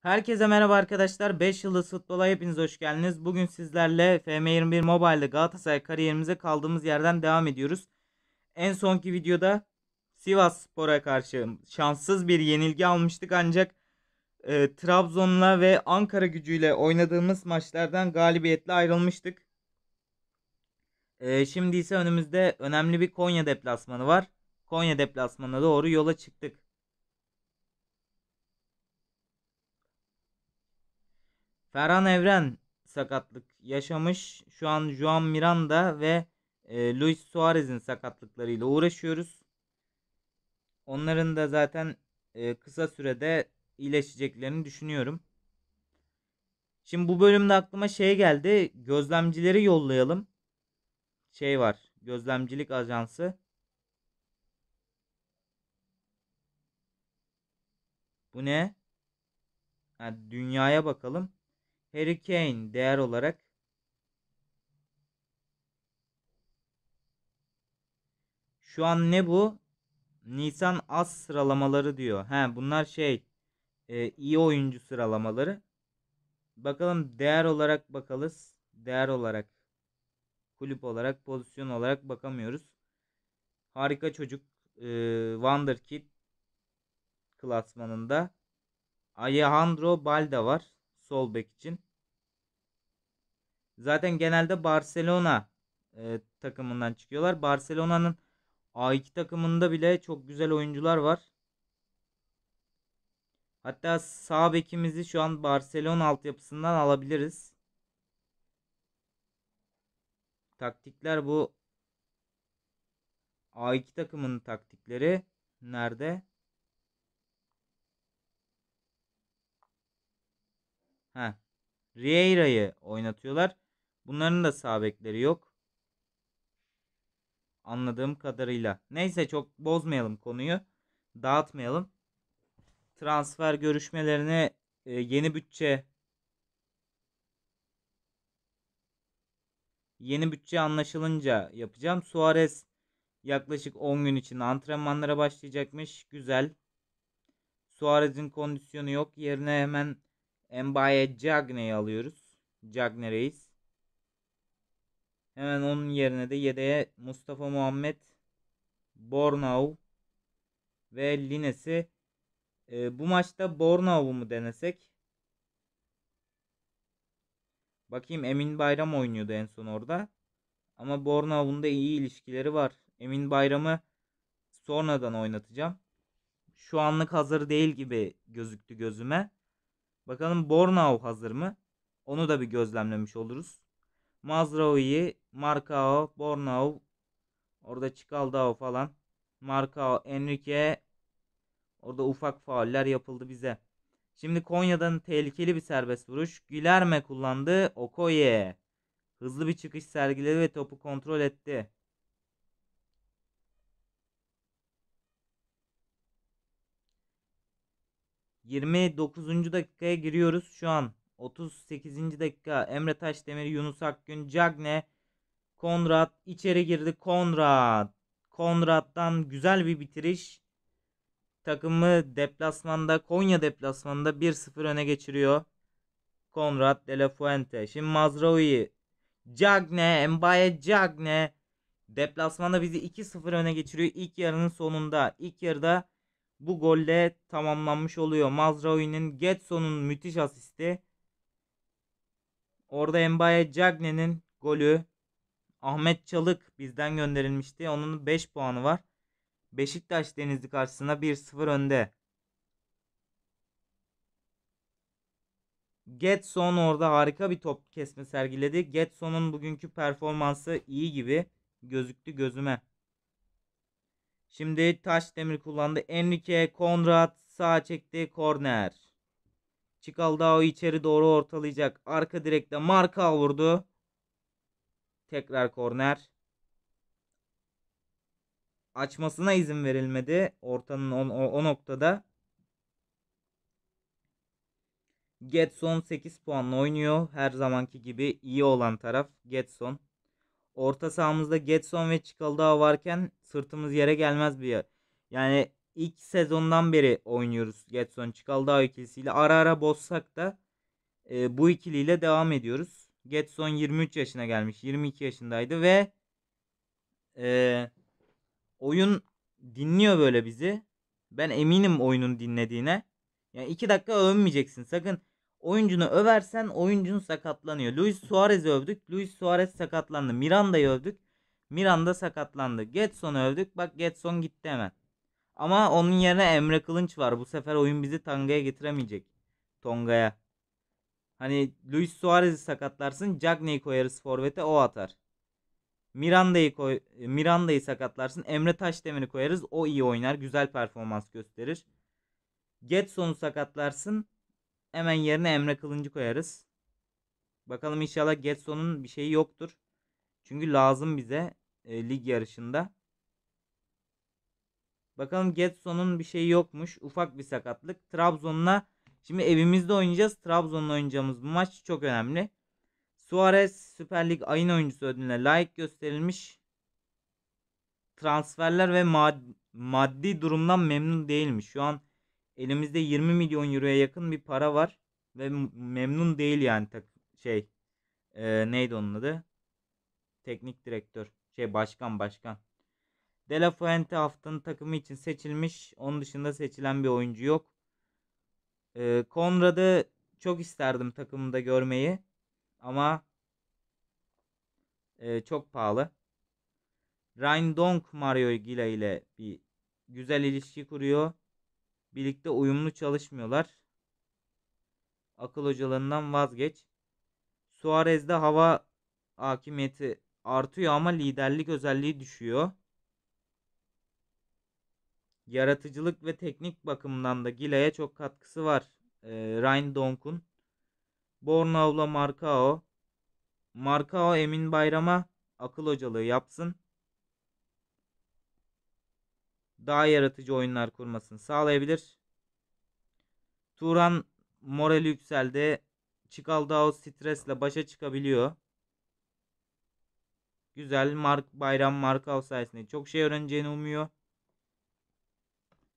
Herkese merhaba arkadaşlar. 5 yıllık futbola hepiniz hoş geldiniz. Bugün sizlerle FM21 Mobile'de Galatasaray kariyerimize kaldığımız yerden devam ediyoruz. En sonki videoda Sivas Spor'a karşı şanssız bir yenilgi almıştık ancak e, Trabzon'la ve Ankara gücüyle oynadığımız maçlardan galibiyetle ayrılmıştık. E, şimdi ise önümüzde önemli bir Konya deplasmanı var. Konya deplasmanına doğru yola çıktık. Ferhan Evren sakatlık yaşamış. Şu an Juan Miranda ve e, Luis Suarez'in sakatlıklarıyla uğraşıyoruz. Onların da zaten e, kısa sürede iyileşeceklerini düşünüyorum. Şimdi bu bölümde aklıma şey geldi. Gözlemcileri yollayalım. Şey var. Gözlemcilik ajansı. Bu ne? Ha, dünyaya bakalım. Harry Kane değer olarak Şu an ne bu? Nisan az sıralamaları diyor. He bunlar şey e, iyi oyuncu sıralamaları. Bakalım değer olarak bakalız. Değer olarak kulüp olarak pozisyon olarak bakamıyoruz. Harika çocuk e, Wonderkid klasmanında Alejandro Balda var sol bek için. Zaten genelde Barcelona e, takımından çıkıyorlar. Barcelona'nın A2 takımında bile çok güzel oyuncular var. Hatta sağ bekimizi şu an Barcelona altyapısından alabiliriz. Taktikler bu. A2 takımının taktikleri nerede? Ha. Rieira'yı oynatıyorlar. Bunların da sağ bekleri yok. Anladığım kadarıyla. Neyse çok bozmayalım konuyu. Dağıtmayalım. Transfer görüşmelerine yeni bütçe yeni bütçe anlaşılınca yapacağım. Suarez yaklaşık 10 gün için antrenmanlara başlayacakmış. Güzel. Suarez'in kondisyonu yok. Yerine hemen Embaye Cagne'yi alıyoruz. Cagne Reis. Hemen onun yerine de yedeğe Mustafa Muhammed Bornau ve Lines'i e, bu maçta Bornau'u mu denesek? Bakayım Emin Bayram oynuyordu en son orada. Ama Bornau'un da iyi ilişkileri var. Emin Bayram'ı sonradan oynatacağım. Şu anlık hazır değil gibi gözüktü gözüme. Bakalım Bornau hazır mı? Onu da bir gözlemlemiş oluruz. Mazraoui, Marcao, Bornau, orada Çikaldao falan. Marcao, Enrique, orada ufak fauller yapıldı bize. Şimdi Konya'dan tehlikeli bir serbest vuruş. Gülerme kullandı. Okoye. Hızlı bir çıkış sergiledi ve topu kontrol etti. 29. dakikaya giriyoruz şu an. 38. dakika Emre Taşdemir, Yunus Akgün, Cagne, Konrad içeri girdi. Konrad. Konrad'dan güzel bir bitiriş. Takımı deplasmanda Konya deplasmanında 1-0 öne geçiriyor. Konrad de la Fuente. Şimdi Mazraoui. Cagne. Mbaye Cagne. Deplasmanda bizi 2-0 öne geçiriyor. İlk yarının sonunda. İlk yarıda bu golle tamamlanmış oluyor. Mazraoui'nin Getson'un müthiş asisti. Orada Mbaye Cagne'nin golü. Ahmet Çalık bizden gönderilmişti. Onun 5 puanı var. Beşiktaş Denizli karşısında 1-0 önde. Getson orada harika bir top kesme sergiledi. Getson'un bugünkü performansı iyi gibi gözüktü gözüme. Şimdi taş demir kullandı. Enrique, Konrad sağ çekti. Korner. o içeri doğru ortalayacak. Arka direkte marka vurdu. Tekrar korner. Açmasına izin verilmedi. Ortanın o, o, o noktada. Getson 8 puanla oynuyor. Her zamanki gibi iyi olan taraf Getson orta sahamızda Getson ve Çikaldağ varken sırtımız yere gelmez bir yer. Yani ilk sezondan beri oynuyoruz Getson Çikaldağ ikilisiyle. Ara ara bozsak da e, bu ikiliyle devam ediyoruz. Getson 23 yaşına gelmiş. 22 yaşındaydı ve e, oyun dinliyor böyle bizi. Ben eminim oyunun dinlediğine. Yani iki dakika övmeyeceksin Sakın Oyuncunu översen oyuncun sakatlanıyor. Luis Suarez'i övdük. Luis Suarez sakatlandı. Miranda'yı övdük. Miranda sakatlandı. Getson'u övdük. Bak Getson gitti hemen. Ama onun yerine Emre Kılınç var. Bu sefer oyun bizi Tongaya getiremeyecek. Tonga'ya. Hani Luis Suarez'i sakatlarsın. Cagney'i koyarız forvete o atar. Miranda'yı koy Miranda'yı sakatlarsın. Emre Taşdemir'i koyarız. O iyi oynar. Güzel performans gösterir. Getson'u sakatlarsın. Hemen yerine Emre Kılıncı koyarız. Bakalım inşallah Getson'un bir şeyi yoktur. Çünkü lazım bize e, lig yarışında. Bakalım Getson'un bir şeyi yokmuş. Ufak bir sakatlık. Trabzon'la şimdi evimizde oynayacağız. Trabzon'la oynayacağımız bu maç çok önemli. Suarez Süper Lig ayın oyuncusu ödülüne layık gösterilmiş. Transferler ve mad maddi durumdan memnun değilmiş. Şu an elimizde 20 milyon euroya yakın bir para var ve memnun değil yani tak şey e, neydi onun adı? Teknik direktör. Şey başkan başkan. De La Fuente haftanın takımı için seçilmiş. Onun dışında seçilen bir oyuncu yok. E, Conrad'ı çok isterdim takımda görmeyi. Ama e, çok pahalı. Ryan Donk Mario Gila ile bir güzel ilişki kuruyor. Birlikte uyumlu çalışmıyorlar. Akıl hocalarından vazgeç. Suarez'de hava hakimiyeti artıyor ama liderlik özelliği düşüyor. Yaratıcılık ve teknik bakımından da Gile'ye çok katkısı var. E, Ryan Donk'un. Bornav'la Markao. Markao Emin Bayram'a akıl hocalığı yapsın daha yaratıcı oyunlar kurmasını sağlayabilir. Turan morali yükseldi. o stresle başa çıkabiliyor. Güzel Mark Bayram Markov sayesinde çok şey öğreneceğini umuyor.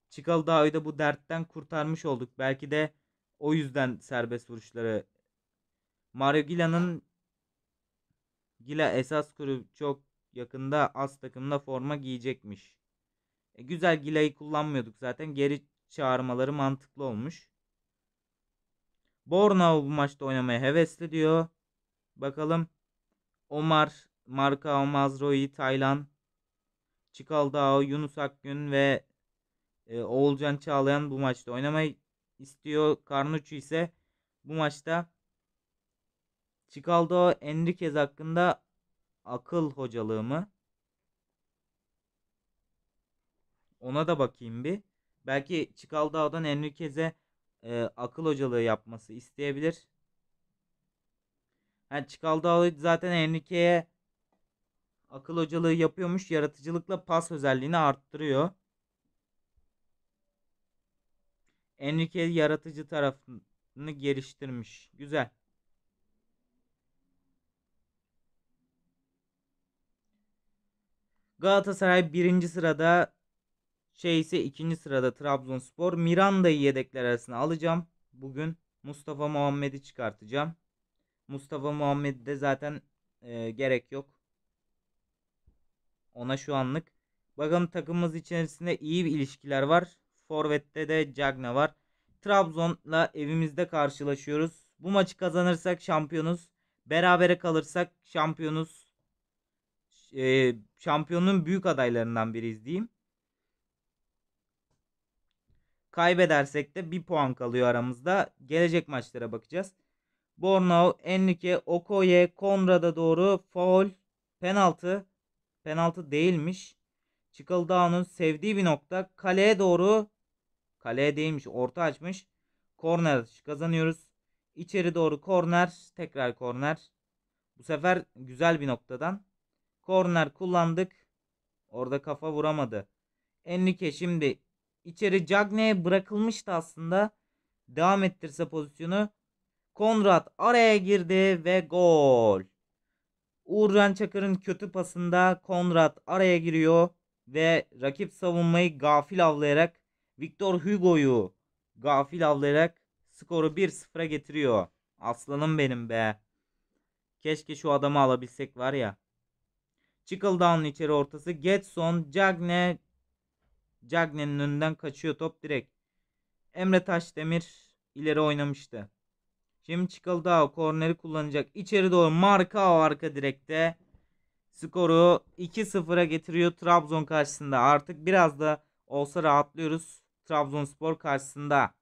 Çikaldao'yu da bu dertten kurtarmış olduk. Belki de o yüzden serbest vuruşları. Mario Gila'nın Gila esas kuru çok yakında az takımda forma giyecekmiş. E, güzel Gilay'ı kullanmıyorduk zaten. Geri çağırmaları mantıklı olmuş. Bornau bu maçta oynamaya hevesli diyor. Bakalım. Omar, Marka Omazroi, Taylan, Çikaldao, Yunus Akgün ve e, Oğulcan Çağlayan bu maçta oynamayı istiyor. Karnuçu ise bu maçta Çikaldao Enriquez hakkında akıl hocalığımı Ona da bakayım bir. Belki Çıkaldağ'dan Enriquez'e e, akıl hocalığı yapması isteyebilir. Yani Çıkaldağ zaten Enrique'ye akıl hocalığı yapıyormuş. Yaratıcılıkla pas özelliğini arttırıyor. Enrique yaratıcı tarafını geliştirmiş. Güzel. Galatasaray birinci sırada şey ise ikinci sırada Trabzonspor. Miranda'yı yedekler arasına alacağım. Bugün Mustafa Muhammed'i çıkartacağım. Mustafa Muhammed'i de zaten e, gerek yok. Ona şu anlık. Bakalım takımımız içerisinde iyi bir ilişkiler var. Forvet'te de Cagna var. Trabzon'la evimizde karşılaşıyoruz. Bu maçı kazanırsak şampiyonuz. Berabere kalırsak şampiyonuz. Ee, şampiyonun büyük adaylarından biriyiz diyeyim. Kaybedersek de bir puan kalıyor aramızda. Gelecek maçlara bakacağız. Bornau, Enrique, Okoye, Konrad'a doğru foul, penaltı. Penaltı değilmiş. Çıkıldağ'ın sevdiği bir nokta. Kaleye doğru. Kaleye değilmiş. Orta açmış. Korner atışı kazanıyoruz. İçeri doğru korner. Tekrar korner. Bu sefer güzel bir noktadan. Korner kullandık. Orada kafa vuramadı. Enrique şimdi İçeri Cagney'e bırakılmıştı aslında. Devam ettirse pozisyonu. Konrad araya girdi ve gol. Uğurcan Çakır'ın kötü pasında Konrad araya giriyor ve rakip savunmayı gafil avlayarak Victor Hugo'yu gafil avlayarak skoru 1-0'a getiriyor. Aslanım benim be. Keşke şu adamı alabilsek var ya. Çıkıldown'un içeri ortası. Getson, Cagne, Cagne'nin önünden kaçıyor top direkt. Emre Taşdemir ileri oynamıştı. Şimdi çıkıldı o korneri kullanacak. İçeri doğru marka o arka direkte. Skoru 2-0'a getiriyor Trabzon karşısında. Artık biraz da olsa rahatlıyoruz Trabzonspor karşısında.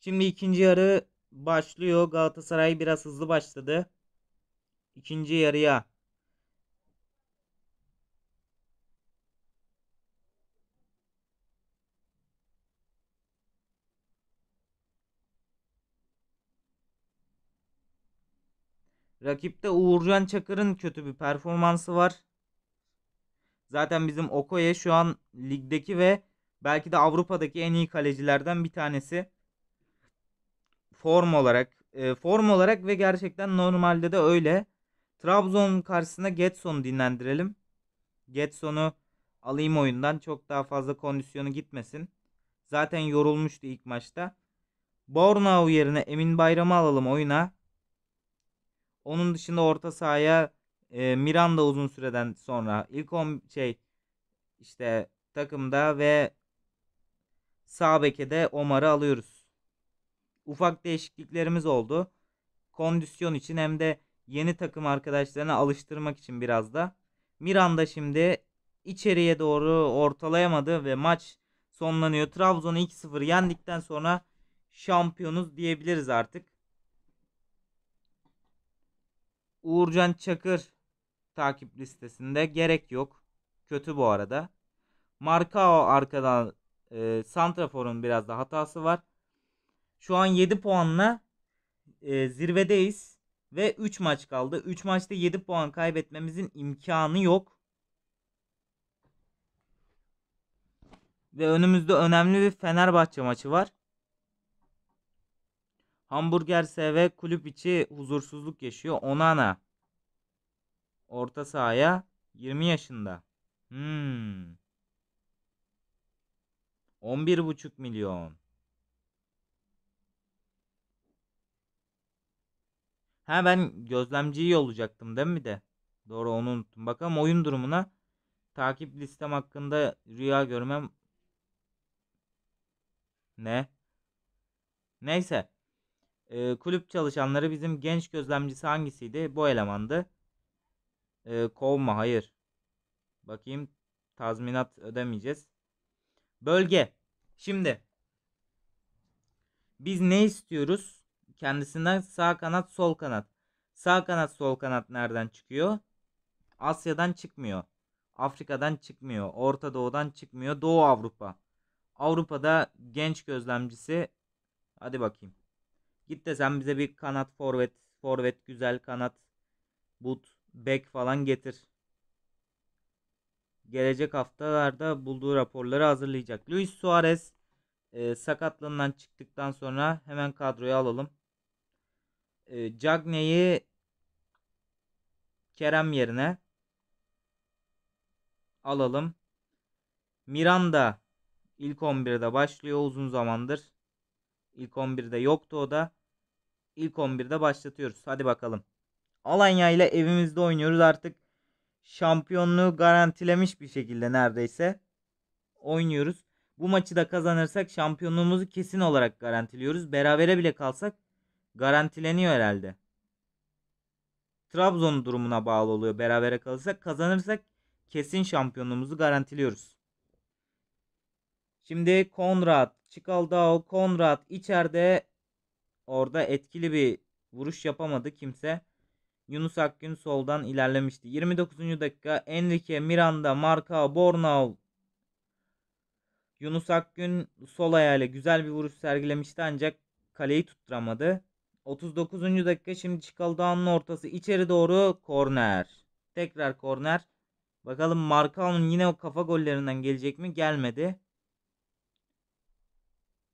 Şimdi ikinci yarı başlıyor. Galatasaray biraz hızlı başladı. İkinci yarıya Rakipte Uğurcan Çakır'ın kötü bir performansı var. Zaten bizim Okoye şu an ligdeki ve belki de Avrupa'daki en iyi kalecilerden bir tanesi form olarak e, form olarak ve gerçekten normalde de öyle. Trabzon karşısına Getson'u dinlendirelim. Getson'u alayım oyundan. Çok daha fazla kondisyonu gitmesin. Zaten yorulmuştu ilk maçta. Bornau yerine Emin Bayram'ı alalım oyuna. Onun dışında orta sahaya e, Miranda uzun süreden sonra ilk on şey işte takımda ve sağ beke de Omar'ı alıyoruz ufak değişikliklerimiz oldu. Kondisyon için hem de yeni takım arkadaşlarına alıştırmak için biraz da. Miran da şimdi içeriye doğru ortalayamadı ve maç sonlanıyor. Trabzon'u 2-0 yendikten sonra şampiyonuz diyebiliriz artık. Uğurcan Çakır takip listesinde gerek yok. Kötü bu arada. Markao arkadan e, Santrafor'un biraz da hatası var. Şu an 7 puanla e, zirvedeyiz. Ve 3 maç kaldı. 3 maçta 7 puan kaybetmemizin imkanı yok. Ve önümüzde önemli bir Fenerbahçe maçı var. Hamburger SV kulüp içi huzursuzluk yaşıyor. Onana orta sahaya 20 yaşında. Hmm. 11,5 milyon. Ha ben gözlemciyi olacaktım değil mi de? Doğru onu unuttum. Bakalım oyun durumuna takip listem hakkında rüya görmem ne? Neyse. Ee, kulüp çalışanları bizim genç gözlemcisi hangisiydi? Bu elemandı. Ee, kovma hayır. Bakayım tazminat ödemeyeceğiz. Bölge. Şimdi biz ne istiyoruz? kendisinden sağ kanat sol kanat. Sağ kanat sol kanat nereden çıkıyor? Asya'dan çıkmıyor. Afrika'dan çıkmıyor. Orta Doğu'dan çıkmıyor. Doğu Avrupa. Avrupa'da genç gözlemcisi hadi bakayım. Git de sen bize bir kanat forvet, forvet güzel kanat, but, bek falan getir. Gelecek haftalarda bulduğu raporları hazırlayacak. Luis Suarez e, sakatlığından çıktıktan sonra hemen kadroya alalım. E, Cagney'i Kerem yerine alalım. Miranda ilk 11'de başlıyor uzun zamandır. İlk 11'de yoktu o da. İlk 11'de başlatıyoruz. Hadi bakalım. Alanya ile evimizde oynuyoruz artık. Şampiyonluğu garantilemiş bir şekilde neredeyse oynuyoruz. Bu maçı da kazanırsak şampiyonluğumuzu kesin olarak garantiliyoruz. Berabere bile kalsak garantileniyor herhalde. Trabzon durumuna bağlı oluyor. Berabere kalırsak kazanırsak kesin şampiyonluğumuzu garantiliyoruz. Şimdi Konrad, Çikaldao, Konrad içeride orada etkili bir vuruş yapamadı kimse. Yunus Akgün soldan ilerlemişti. 29. dakika Enrique, Miranda, Marka, Bornau. Yunus Akgün sol ayağıyla güzel bir vuruş sergilemişti ancak kaleyi tutturamadı. 39. dakika şimdi Çikaldan'ın ortası içeri doğru korner. Tekrar korner. Bakalım Markao'nun yine o kafa gollerinden gelecek mi? Gelmedi.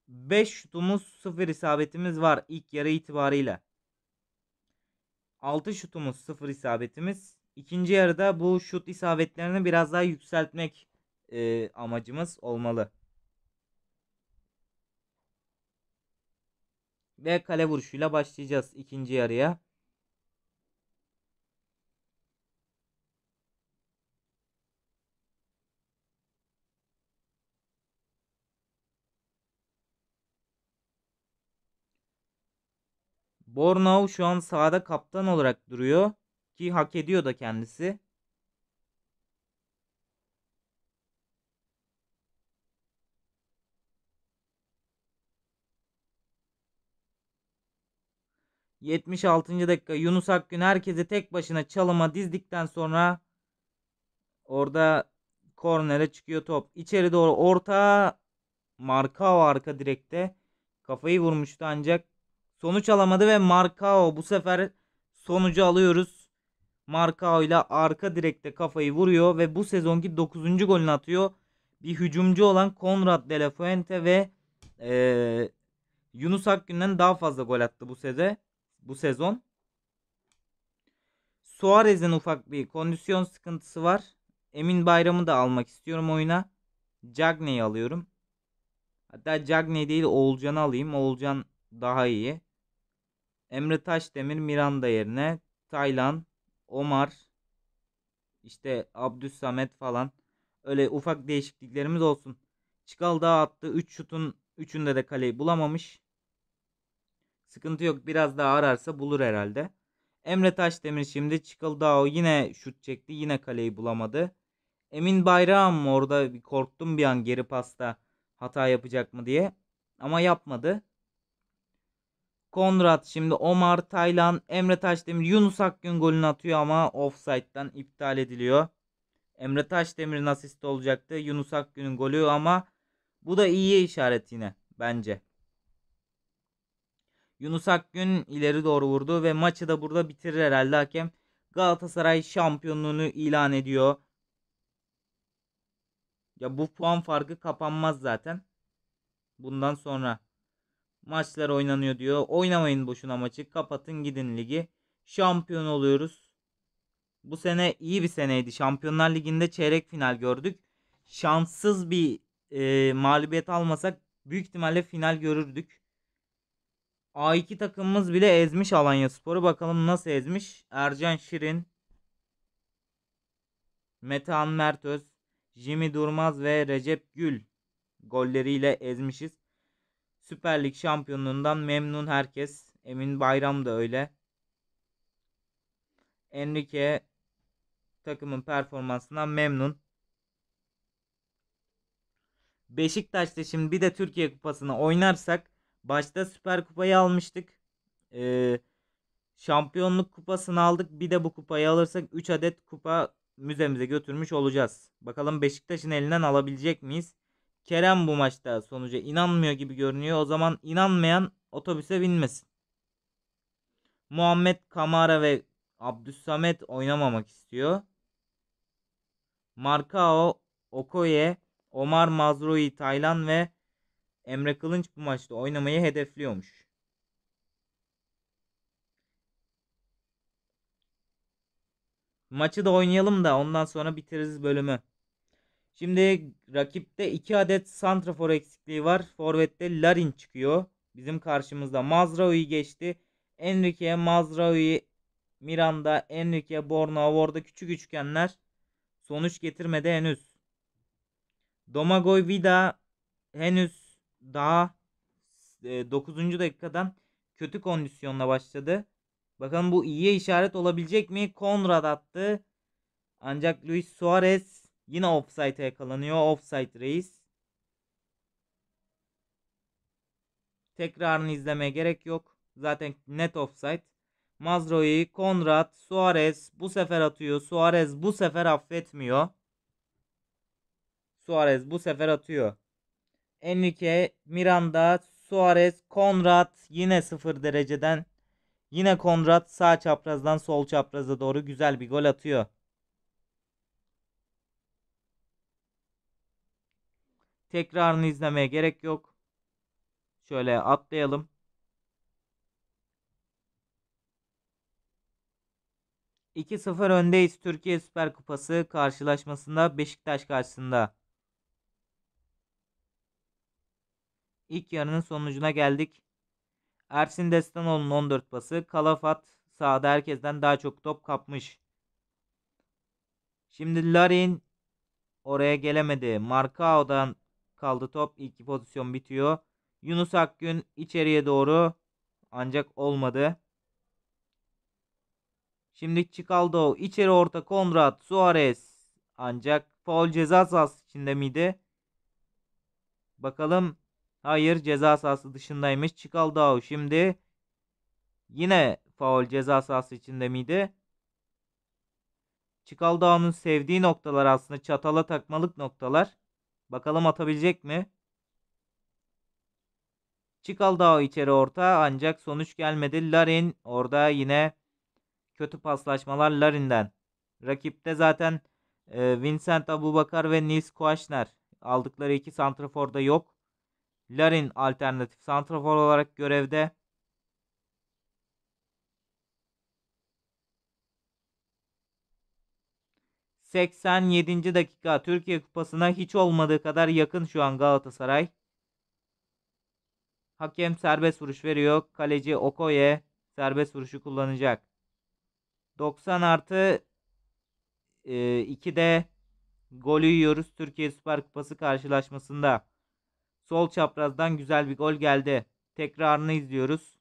5 şutumuz 0 isabetimiz var ilk yarı itibarıyla. 6 şutumuz 0 isabetimiz. İkinci yarıda bu şut isabetlerini biraz daha yükseltmek e, amacımız olmalı. ve kale vuruşuyla başlayacağız ikinci yarıya. Bornau şu an sahada kaptan olarak duruyor ki hak ediyor da kendisi. 76. dakika Yunus Akgün herkesi tek başına çalıma dizdikten sonra orada kornere çıkıyor top. İçeri doğru orta Markao arka direkte kafayı vurmuştu ancak sonuç alamadı ve Markao bu sefer sonucu alıyoruz. Markao ile arka direkte kafayı vuruyor ve bu sezonki 9. golünü atıyor. Bir hücumcu olan Konrad de ve e, Yunus Akgün'den daha fazla gol attı bu sezon bu sezon. Suarez'in ufak bir kondisyon sıkıntısı var. Emin Bayram'ı da almak istiyorum oyuna. Cagney'i alıyorum. Hatta Cagney değil Oğulcan'ı alayım. Oğulcan daha iyi. Emre Taşdemir Miranda yerine Taylan, Omar, işte Abdüssamet falan. Öyle ufak değişikliklerimiz olsun. Çıkal daha attı. 3 şutun 3'ünde de kaleyi bulamamış. Sıkıntı yok. Biraz daha ararsa bulur herhalde. Emre Taşdemir şimdi Çıkıldao yine şut çekti. Yine kaleyi bulamadı. Emin Bayram orada bir korktum bir an geri pasta hata yapacak mı diye. Ama yapmadı. Konrad şimdi Omar Taylan, Emre Taşdemir Yunus Akgün golünü atıyor ama offside'dan iptal ediliyor. Emre Taşdemir'in asisti olacaktı. Yunus Akgün'ün golü ama bu da iyiye işaret yine bence. Yunus Akgün ileri doğru vurdu ve maçı da burada bitirir herhalde hakem. Galatasaray şampiyonluğunu ilan ediyor. Ya bu puan farkı kapanmaz zaten. Bundan sonra maçlar oynanıyor diyor. Oynamayın boşuna maçı. Kapatın gidin ligi. Şampiyon oluyoruz. Bu sene iyi bir seneydi. Şampiyonlar Ligi'nde çeyrek final gördük. Şanssız bir e, mağlubiyet almasak büyük ihtimalle final görürdük. A2 takımımız bile ezmiş Alanya Sporu. Bakalım nasıl ezmiş. Ercan Şirin, Metehan Mertöz, Jimmy Durmaz ve Recep Gül golleriyle ezmişiz. Süper Lig şampiyonluğundan memnun herkes. Emin Bayram da öyle. Enrique takımın performansından memnun. Beşiktaş'ta şimdi bir de Türkiye Kupası'nı oynarsak Başta Süper Kupayı almıştık. Ee, şampiyonluk kupasını aldık. Bir de bu kupayı alırsak 3 adet kupa müzemize götürmüş olacağız. Bakalım Beşiktaş'ın elinden alabilecek miyiz? Kerem bu maçta sonuca inanmıyor gibi görünüyor. O zaman inanmayan otobüse binmesin. Muhammed Kamara ve Abdüssamet oynamamak istiyor. Markao, Okoye, Omar Mazrui Taylan ve Emre Kılınç bu maçta oynamayı hedefliyormuş. Maçı da oynayalım da ondan sonra bitiririz bölümü. Şimdi rakipte 2 adet santrafor eksikliği var. Forvet'te Larin çıkıyor. Bizim karşımızda Mazraoui geçti. Enrique, Mazraoui, Miranda, Enrique, Borna, Vorda küçük üçgenler. Sonuç getirmedi henüz. Domagoj Vida henüz daha e, 9. dakikadan kötü kondisyonla başladı. Bakalım bu iyiye işaret olabilecek mi? Konrad attı. Ancak Luis Suarez yine offside yakalanıyor. Offside reis. Tekrarını izlemeye gerek yok. Zaten net offside. Mazro'yu, Konrad, Suarez bu sefer atıyor. Suarez bu sefer affetmiyor. Suarez bu sefer atıyor. Enrique, Miranda, Suarez, Konrad yine 0 dereceden. Yine Konrad sağ çaprazdan sol çapraza doğru güzel bir gol atıyor. Tekrarını izlemeye gerek yok. Şöyle atlayalım. ...2-0 öndeyiz Türkiye Süper Kupası karşılaşmasında Beşiktaş karşısında. İlk yarının sonucuna geldik. Ersin Destanoğlu'nun 14 pası. Kalafat sahada herkesten daha çok top kapmış. Şimdi Larin oraya gelemedi. Markao'dan kaldı top. İlk pozisyon bitiyor. Yunus Akgün içeriye doğru ancak olmadı. Şimdi Çikaldo içeri orta Konrad Suarez ancak faul ceza sahası içinde miydi? Bakalım Hayır ceza sahası dışındaymış. Çikaldao şimdi yine faul ceza sahası içinde miydi? Çikaldao'nun sevdiği noktalar aslında çatala takmalık noktalar. Bakalım atabilecek mi? Çikaldao içeri orta ancak sonuç gelmedi. Larin orada yine kötü paslaşmalar Larin'den. Rakipte zaten e, Vincent Abubakar ve Nils Kuaşner aldıkları iki da yok. Larin alternatif santrafor olarak görevde. ...87. dakika Türkiye Kupası'na hiç olmadığı kadar yakın şu an Galatasaray. Hakem serbest vuruş veriyor. Kaleci Okoye serbest vuruşu kullanacak. 90 artı e, 2'de golü yiyoruz Türkiye Süper Kupası karşılaşmasında. Sol çaprazdan güzel bir gol geldi. Tekrarını izliyoruz.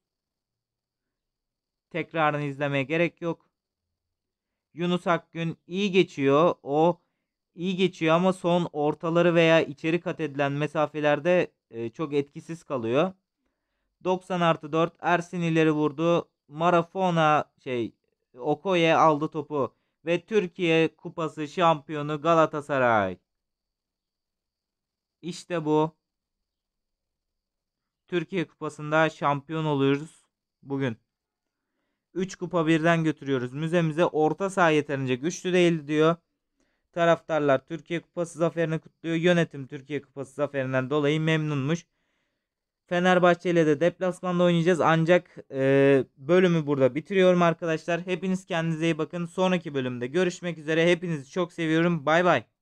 Tekrarını izlemeye gerek yok. Yunus Akgün iyi geçiyor. O iyi geçiyor ama son ortaları veya içeri kat edilen mesafelerde e, çok etkisiz kalıyor. 90 artı 4 Ersin ileri vurdu. Marafona şey Okoye aldı topu ve Türkiye Kupası şampiyonu Galatasaray. İşte bu. Türkiye Kupası'nda şampiyon oluyoruz bugün. 3 kupa birden götürüyoruz. Müzemize orta saha yeterince güçlü değil diyor. Taraftarlar Türkiye Kupası zaferini kutluyor. Yönetim Türkiye Kupası zaferinden dolayı memnunmuş. Fenerbahçe ile de deplasmanda oynayacağız. Ancak e, bölümü burada bitiriyorum arkadaşlar. Hepiniz kendinize iyi bakın. Sonraki bölümde görüşmek üzere. Hepinizi çok seviyorum. Bay bay.